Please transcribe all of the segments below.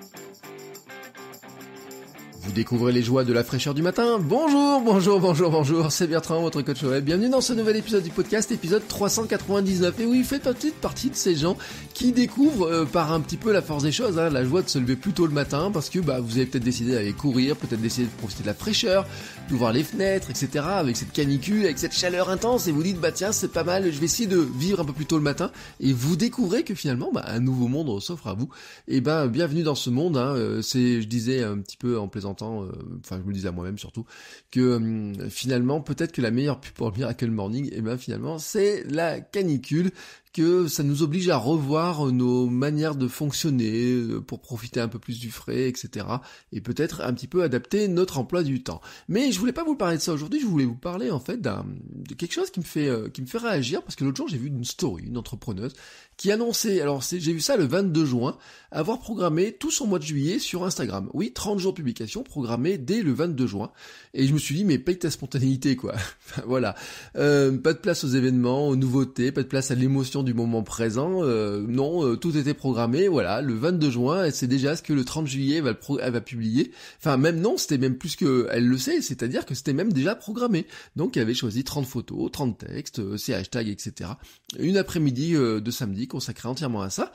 Thank you. Vous découvrez les joies de la fraîcheur du matin. Bonjour, bonjour, bonjour, bonjour. C'est Bertrand, votre coach web. Bienvenue dans ce nouvel épisode du podcast, épisode 399. Et oui, faites petite partie de ces gens qui découvrent euh, par un petit peu la force des choses, hein, la joie de se lever plus tôt le matin parce que bah vous avez peut-être décidé d'aller courir, peut-être décidé de profiter de la fraîcheur, d'ouvrir les fenêtres, etc. Avec cette canicule, avec cette chaleur intense, et vous dites bah tiens c'est pas mal, je vais essayer de vivre un peu plus tôt le matin. Et vous découvrez que finalement bah, un nouveau monde s'offre à vous. Et ben bienvenue dans ce monde. Hein. Euh, c'est je disais un petit peu en plaisantant euh, enfin je me le disais à moi-même surtout, que euh, finalement peut-être que la meilleure pub pour Miracle Morning, et eh ben finalement c'est la canicule que ça nous oblige à revoir euh, nos manières de fonctionner euh, pour profiter un peu plus du frais, etc. Et peut-être un petit peu adapter notre emploi du temps. Mais je voulais pas vous parler de ça aujourd'hui, je voulais vous parler en fait de quelque chose qui me fait, euh, qui me fait réagir parce que l'autre jour j'ai vu une story, une entrepreneuse qui annonçait, alors j'ai vu ça le 22 juin, avoir programmé tout son mois de juillet sur Instagram. Oui, 30 jours de publication programmée dès le 22 juin. Et je me suis dit mais paye ta spontanéité quoi. voilà. Euh, pas de place aux événements, aux nouveautés, pas de place à l'émotion du moment présent. Euh, non, euh, tout était programmé. Voilà, le 22 juin, c'est déjà ce que le 30 juillet elle va, va publier. Enfin, même non, c'était même plus que elle le sait. C'est-à-dire que c'était même déjà programmé. Donc, elle avait choisi 30 photos, 30 textes, euh, ses hashtags, etc. Une après-midi de samedi consacrée entièrement à ça.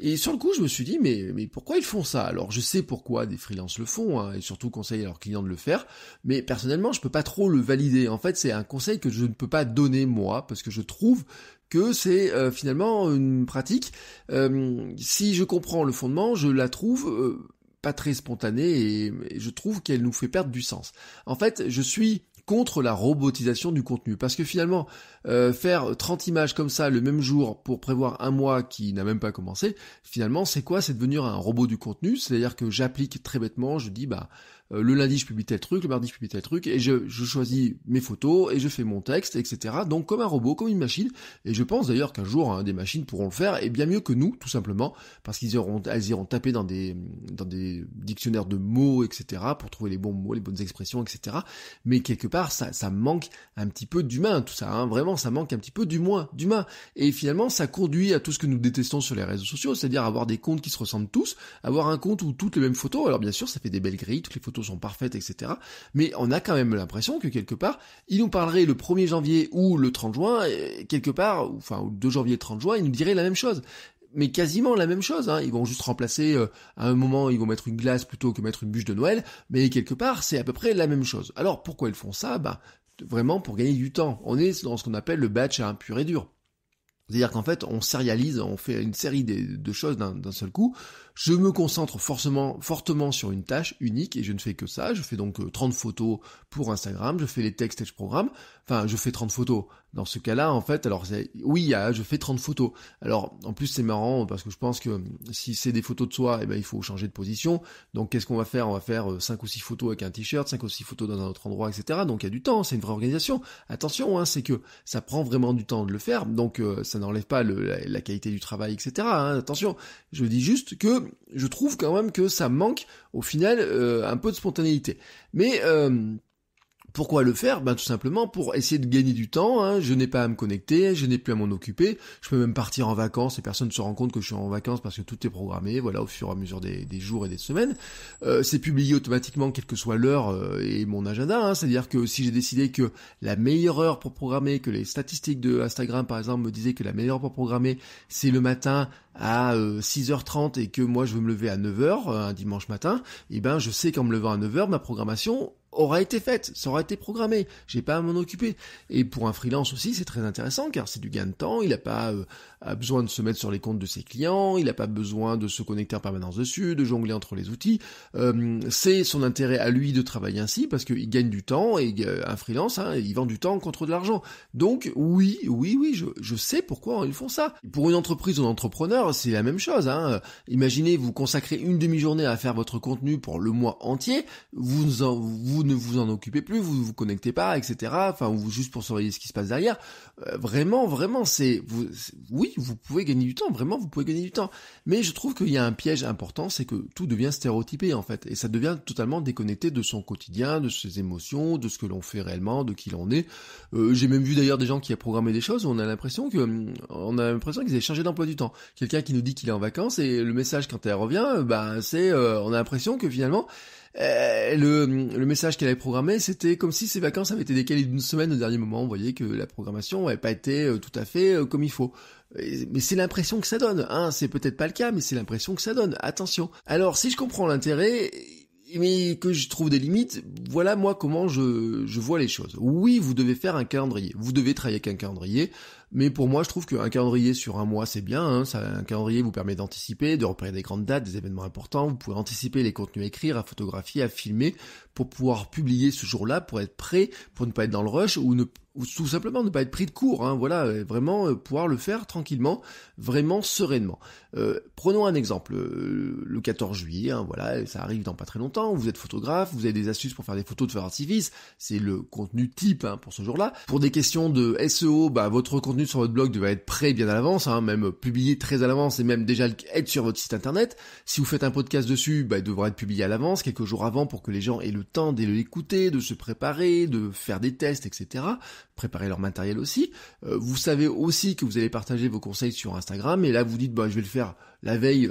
Et sur le coup, je me suis dit, mais mais pourquoi ils font ça Alors, je sais pourquoi des freelances le font hein, et surtout conseillent à leurs clients de le faire. Mais personnellement, je peux pas trop le valider. En fait, c'est un conseil que je ne peux pas donner moi parce que je trouve que c'est euh, finalement une pratique. Euh, si je comprends le fondement, je la trouve euh, pas très spontanée et, je trouve qu'elle nous fait perdre du sens. En fait, je suis contre la robotisation du contenu. Parce que finalement, faire 30 images comme ça le même jour pour prévoir un mois qui n'a même pas commencé, finalement, c'est quoi C'est devenir un robot du contenu. C'est-à-dire que j'applique très bêtement, je dis, bah, euh, le lundi je publie tel truc, le mardi je publie tel truc, et je, choisis mes photos, et je fais mon texte, etc. Donc comme un robot, comme une machine, et je pense d'ailleurs qu'un jour hein, des machines pourront le faire, et bien mieux que nous, tout simplement, parce qu'ils iront, iront taper dans des, dans des dictionnaires de mots, etc., pour trouver les bons mots, les bonnes expressions, etc. Mais quelque part, ça, ça manque un petit peu d'humain, tout ça, hein. vraiment, ça manque un petit peu du moins d'humain. Et finalement, ça conduit à tout ce que nous détestons sur les réseaux sociaux, c'est-à-dire avoir des comptes qui se ressemblent tous, avoir un compte où toutes les mêmes photos, alors bien sûr, ça fait des belles grilles, toutes les photos parfaites, etc. Mais on a quand même l'impression que quelque part, ils nous parleraient le 1er janvier ou le 30 juin, quelque part, enfin, le 2 janvier et 30 juin, il nous dirait la même chose mais quasiment la même chose. Hein. Ils vont juste remplacer, euh, à un moment, ils vont mettre une glace plutôt que mettre une bûche de Noël, mais quelque part, c'est à peu près la même chose. Alors pourquoi ils font ça Bah vraiment pour gagner du temps. On est dans ce qu'on appelle le batch à un pur et dur. C'est-à-dire qu'en fait, on sérialise, on fait une série de, choses d'un seul coup. Je me concentre forcément, fortement sur une tâche unique et je ne fais que ça. Je fais donc 30 euh, photos pour Instagram, je fais les textes et je programme. Enfin, je fais 30 photos. Dans ce cas-là, en fait, alors oui, je fais 30 photos. Alors, en plus, c'est marrant parce que je pense que euh, si c'est des photos de soi, eh ben, il faut changer de position. Donc, qu'est-ce qu'on va faire On va faire 5 euh, ou 6 photos avec un t-shirt, 5 ou 6 photos dans un autre endroit, etc. Donc, il y a du temps, c'est une vraie organisation. Attention, hein, c'est que ça prend vraiment du temps de le faire. Donc, ça n'enlève pas la, qualité du travail, etc. Hein. attention, je dis juste que je trouve quand même que ça manque au final euh, un peu de spontanéité. Mais euh, pourquoi le faire Ben tout simplement pour essayer de gagner du temps, hein. je n'ai pas à me connecter, je n'ai plus à m'en occuper, je peux même partir en vacances et personne ne se rend compte que je suis en vacances parce que tout est programmé, voilà, au fur et à mesure des, jours et des semaines. Euh, c'est publié automatiquement quelle que soit l'heure euh, et mon agenda, hein. c'est-à-dire que si j'ai décidé que la meilleure heure pour programmer, que les statistiques de Instagram par exemple me disaient que la meilleure heure pour programmer c'est le matin à 6h30 euh, et que moi je veux me lever à 9h un dimanche matin, et eh ben je sais qu'en me levant à 9h ma programmation aura été faite, ça aura été programmé, j'ai pas à m'en occuper. Et pour un freelance aussi, c'est très intéressant car c'est du gain de temps, il n'a pas euh, besoin de se mettre sur les comptes de ses clients, il n'a pas besoin de se connecter en permanence dessus, de jongler entre les outils. Euh, c'est son intérêt à lui de travailler ainsi parce qu'il gagne du temps et euh, un freelance, hein, il vend du temps contre de l'argent. Donc oui, oui, oui, je, je, sais pourquoi ils font ça. Pour une entreprise ou un entrepreneur, c'est la même chose. Hein. Imaginez vous consacrez une demi-journée à faire votre contenu pour le mois entier, vous, en, vous vous ne vous en occupez plus, vous ne vous connectez pas, etc. Enfin, ou juste pour surveiller ce qui se passe derrière. Euh, vraiment, vraiment, c'est, vous, oui, vous pouvez gagner du temps, vraiment, vous pouvez gagner du temps. Mais je trouve qu'il y a un piège important, c'est que tout devient stéréotypé, en fait. Et ça devient totalement déconnecté de son quotidien, de ses émotions, de ce que l'on fait réellement, de qui l'on est. Euh, j'ai même vu d'ailleurs des gens qui a programmé des choses, où on a l'impression que, hum, on a l'impression qu'ils avaient changé d'emploi du temps. Quelqu'un qui nous dit qu'il est en vacances et le message quand elle revient, euh, bah, c'est, on a l'impression que finalement, euh, le, le, message qu'elle avait programmé, c'était comme si ses vacances avaient été décalées d'une semaine au dernier moment. Vous voyez que la programmation n'avait pas été euh, tout à fait euh, comme il faut. Mais c'est l'impression que ça donne. Hein. C'est peut-être pas le cas, mais c'est l'impression que ça donne. Attention. Alors, si je comprends l'intérêt, mais que je trouve des limites, voilà moi comment je, je vois les choses. Oui, vous devez faire un calendrier, vous devez travailler avec un calendrier, mais pour moi, je trouve qu'un calendrier sur un mois, c'est bien. Hein. un calendrier vous permet d'anticiper, de repérer des grandes dates, des événements importants. Vous pouvez anticiper les contenus à écrire, à photographier, à filmer pour pouvoir publier ce jour-là, pour être prêt, pour ne pas être dans le rush ou ne tout simplement ne pas être pris de court, hein. voilà, euh, vraiment euh, pouvoir le faire tranquillement, vraiment sereinement. Euh, prenons un exemple, le 14 juillet, hein, voilà, ça arrive dans pas très longtemps, vous êtes photographe, vous avez des astuces pour faire des photos de faire d'artifice, c'est le contenu type hein, pour ce jour-là. Pour des questions de SEO, bah, votre contenu sur votre blog devait être prêt bien à l'avance, même publié très à l'avance et même déjà être sur votre site internet. Si vous faites un podcast dessus, bah, il devra être publié à l'avance, quelques jours avant pour que les gens aient le temps de l'écouter, de se préparer, de faire des tests, etc. Préparer leur matériel aussi. Euh, vous savez aussi que vous allez partager vos conseils sur Instagram, et là vous dites bah je vais le faire la veille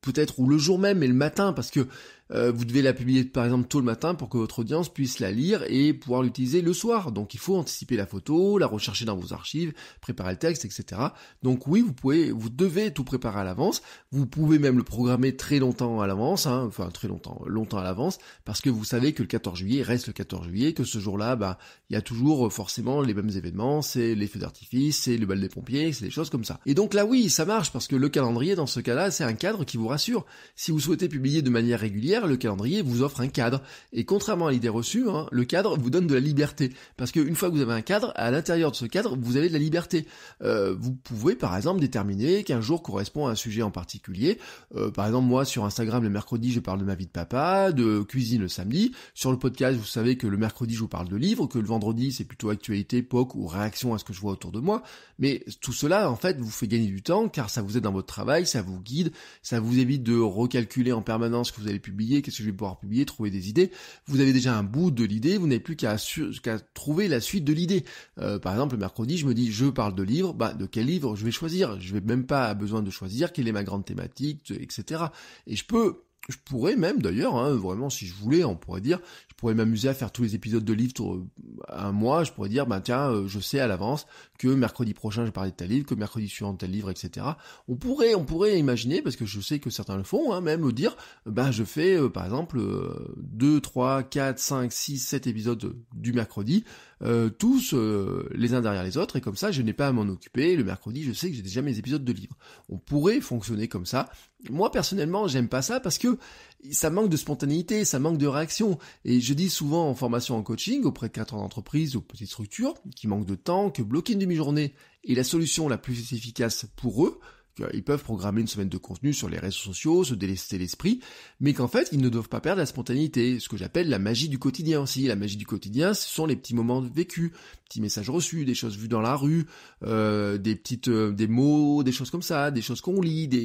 peut-être ou le jour même et le matin parce que euh, vous devez la publier par exemple tôt le matin pour que votre audience puisse la lire et pouvoir l'utiliser le soir. Donc il faut anticiper la photo, la rechercher dans vos archives, préparer le texte, etc. Donc oui, vous pouvez, vous devez tout préparer à l'avance. Vous pouvez même le programmer très longtemps à l'avance, hein, enfin très longtemps, longtemps à l'avance, parce que vous savez que le 14 juillet reste le 14 juillet, que ce jour-là, bah, il y a toujours euh, forcément les mêmes événements, c'est les feux d'artifice, c'est le bal des pompiers, c'est des choses comme ça. Et donc là, oui, ça marche parce que le calendrier, dans ce cas-là, c'est un cadre qui vous rassure. Si vous souhaitez publier de manière régulière le calendrier vous offre un cadre. Et contrairement à l'idée reçue, hein, le cadre vous donne de la liberté. Parce qu'une fois que vous avez un cadre, à l'intérieur de ce cadre, vous avez de la liberté. Euh, vous pouvez par exemple déterminer qu'un jour correspond à un sujet en particulier. Euh, par exemple, moi sur Instagram le mercredi, je parle de ma vie de papa, de cuisine le samedi. Sur le podcast, vous savez que le mercredi, je vous parle de livres, que le vendredi, c'est plutôt actualité, époque ou réaction à ce que je vois autour de moi. Mais tout cela, en fait, vous fait gagner du temps car ça vous aide dans votre travail, ça vous guide, ça vous évite de recalculer en permanence ce que vous allez publier qu'est-ce que je vais pouvoir publier, trouver des idées. Vous avez déjà un bout de l'idée, vous n'avez plus qu'à trouver la suite de l'idée. Euh, par exemple, le mercredi, je me dis, je parle de livres, bah, de quel livre je vais choisir Je vais même pas besoin de choisir quelle est ma grande thématique, etc. Et je peux je pourrais même d'ailleurs, hein, vraiment, si je voulais, on pourrait dire, je pourrais m'amuser à faire tous les épisodes de livres euh, un mois. Je pourrais dire, ben tiens, euh, je sais à l'avance que mercredi prochain je parler de tel livre, que mercredi suivant tel livre, etc. On pourrait, on pourrait imaginer, parce que je sais que certains le font, hein, même dire, ben je fais euh, par exemple deux 2, 3, 4, 5, 6, 7 épisodes du mercredi. Euh, tous euh, les uns derrière les autres, et comme ça je n'ai pas à m'en occuper, le mercredi je sais que j'ai déjà mes épisodes de livres. On pourrait fonctionner comme ça. Moi personnellement j'aime pas ça parce que ça manque de spontanéité, ça manque de réaction, et je dis souvent en formation en coaching auprès de quatre entreprises ou petites structures qui manquent de temps, que bloquer une demi-journée est la solution la plus efficace pour eux, ils peuvent programmer une semaine de contenu sur les réseaux sociaux, se délester l'esprit, mais qu'en fait, ils ne doivent pas perdre la spontanéité, ce que j'appelle la magie du quotidien aussi. La magie du quotidien, ce sont les petits moments vécus, petits messages reçus, des choses vues dans la rue, euh, des petites, euh, des mots, des choses comme ça, des choses qu'on lit, des,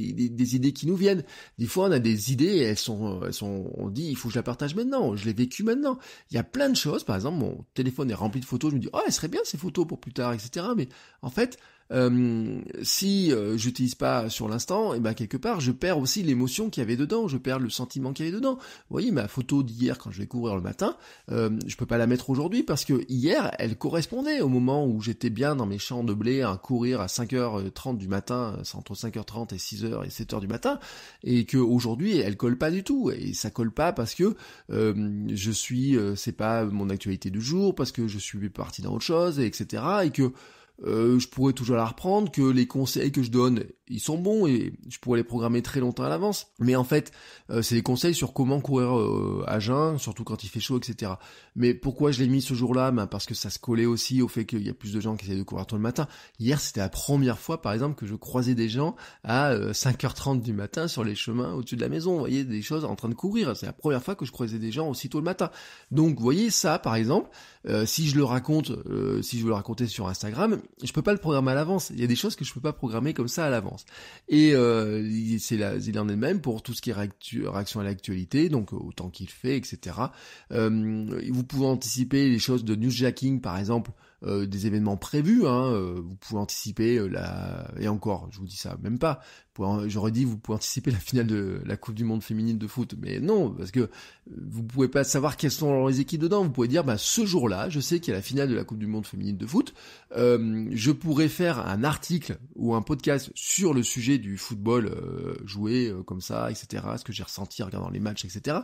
idées qui nous viennent. Des fois, on a des idées, elles sont, euh, elles sont, on dit, il faut que je la partage maintenant, je l'ai vécu maintenant. Il y a plein de choses, par exemple, mon téléphone est rempli de photos, je me dis, oh, elles serait bien ces photos pour plus tard, etc. Mais en fait, euh, si euh, j'utilise pas sur l'instant, et eh ben quelque part je perds aussi l'émotion qu'il y avait dedans, je perds le sentiment qu'il y avait dedans. Vous voyez ma photo d'hier quand je vais courir le matin, euh, je peux pas la mettre aujourd'hui parce que hier elle correspondait au moment où j'étais bien dans mes champs de blé à courir à 5h30 euh, du matin, euh, c'est entre 5h30 et 6h et 7h du matin, et que aujourd'hui elle colle pas du tout et ça colle pas parce que je suis, c'est pas mon actualité du jour, parce que je suis parti dans autre chose, etc. et que euh, je pourrais toujours la reprendre, que les conseils que je donne, ils sont bons et je pourrais les programmer très longtemps à l'avance. Mais en fait, euh, c'est des conseils sur comment courir euh, à jeun, surtout quand il fait chaud, etc. Mais pourquoi je l'ai mis ce jour-là ben, Parce que ça se collait aussi au fait qu'il y a plus de gens qui essayent de courir tôt le matin. Hier, c'était la première fois, par exemple, que je croisais des gens à 5h30 du matin sur les chemins au-dessus de la maison. Vous voyez, des choses en train de courir. C'est la première fois que je croisais des gens aussi tôt le matin. Donc, vous voyez, ça, par exemple, euh, si je le raconte, euh, si je veux le raconter sur Instagram, je peux pas le programmer à l'avance. Il y a des choses que je peux pas programmer comme ça à l'avance. Et euh, c'est la, il en est même pour tout ce qui est réaction à l'actualité, donc autant qu'il fait, etc. vous pouvez anticiper les choses de newsjacking, par exemple. des événements prévus. Hein, vous pouvez anticiper la et encore, je vous dis ça même pas j'aurais dit, vous pouvez anticiper la finale de la Coupe du Monde féminine de foot. Mais non, parce que euh, vous pouvez pas savoir quelles sont les équipes dedans. Vous pouvez dire, bah, ce jour-là, je sais qu'il y a la finale de la Coupe du Monde féminine de foot. Euh, je pourrais faire un article ou un podcast sur le sujet du football euh, joué comme ça, etc. Ce que j'ai ressenti en regardant les matchs, etc.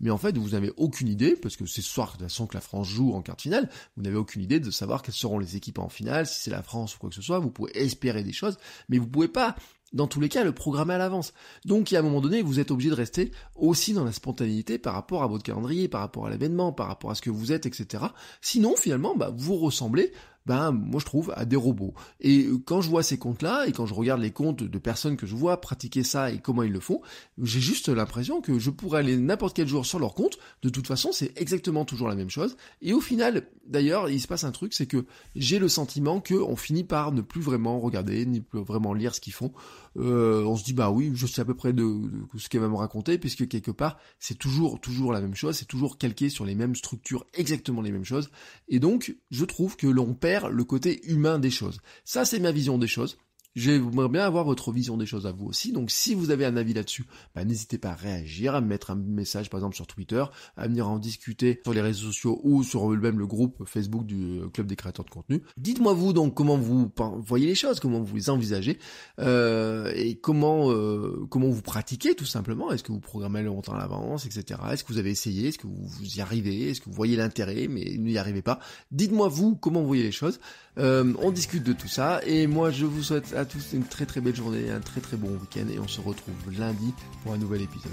Mais en fait, vous n'avez aucune idée, parce que c'est ce soir de toute façon que la France joue en quart de finale. Vous n'avez aucune idée de savoir quelles seront les équipes en finale, si c'est la France ou quoi que ce soit. Vous pouvez espérer des choses, mais vous pouvez pas dans tous les cas, le programmer à l'avance. Donc, à un moment donné, vous êtes obligé de rester aussi dans la spontanéité par rapport à votre calendrier, par rapport à l'événement, par rapport à ce que vous êtes, etc. Sinon, finalement, bah, vous ressemblez ben moi je trouve à des robots. Et euh, quand je vois ces comptes-là et quand je regarde les comptes de personnes que je vois pratiquer ça et comment ils le font, j'ai juste l'impression que je pourrais aller n'importe quel jour sur leur compte. De toute façon, c'est exactement toujours la même chose. Et au final, d'ailleurs, il se passe un truc, c'est que j'ai le sentiment que on finit par ne plus vraiment regarder ni plus vraiment lire ce qu'ils font euh, on se dit bah oui, je sais à peu près de, de ce qu'elle va me raconter, puisque quelque part c'est toujours toujours la même chose, c'est toujours calqué sur les mêmes structures, exactement les mêmes choses, et donc je trouve que l'on perd le côté humain des choses. Ça c'est ma vision des choses. J'aimerais bien avoir votre vision des choses à vous aussi. Donc si vous avez un avis là-dessus, bah, n'hésitez pas à réagir, à mettre un message par exemple sur Twitter, à venir en discuter sur les réseaux sociaux ou sur même le groupe Facebook du euh, Club des créateurs de contenu. Dites-moi vous donc comment vous voyez les choses, comment vous les envisagez euh, et comment euh, comment vous pratiquez tout simplement. Est-ce que vous programmez longtemps à l'avance, etc. Est-ce que vous avez essayé, est-ce que vous, y arrivez, est-ce que vous voyez l'intérêt mais n'y arrivez pas. Dites-moi vous comment vous voyez les choses. on discute de tout ça et moi je vous souhaite à tous une très très belle journée, un très très bon week-end et on se retrouve lundi pour un nouvel épisode.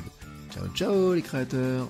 Ciao ciao les créateurs